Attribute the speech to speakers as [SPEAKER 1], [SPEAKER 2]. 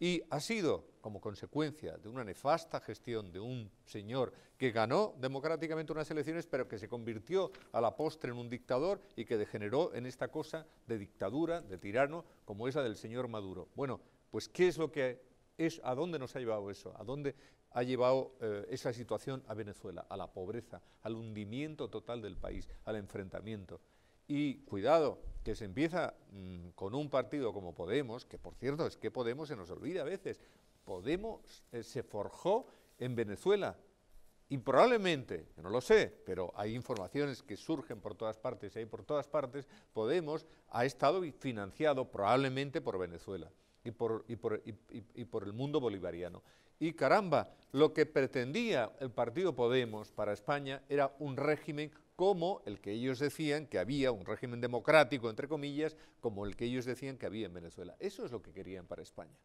[SPEAKER 1] y ha sido como consecuencia de una nefasta gestión de un señor que ganó democráticamente unas elecciones, pero que se convirtió a la postre en un dictador y que degeneró en esta cosa de dictadura, de tirano, como es la del señor Maduro. Bueno, pues ¿qué es lo que es, a dónde nos ha llevado eso? ¿A dónde ha llevado eh, esa situación a Venezuela? A la pobreza, al hundimiento total del país, al enfrentamiento. Y cuidado, que se empieza mm, con un partido como Podemos, que por cierto es que Podemos se nos olvida a veces. Podemos eh, se forjó en Venezuela y probablemente, no lo sé, pero hay informaciones que surgen por todas partes y hay por todas partes, Podemos ha estado financiado probablemente por Venezuela y por, y, por el mundo bolivariano. Y caramba, lo que pretendía el partido Podemos para España era un régimen como el que ellos decían que había, un régimen democrático, entre comillas, como el que ellos decían que había en Venezuela. Eso es lo que querían para España.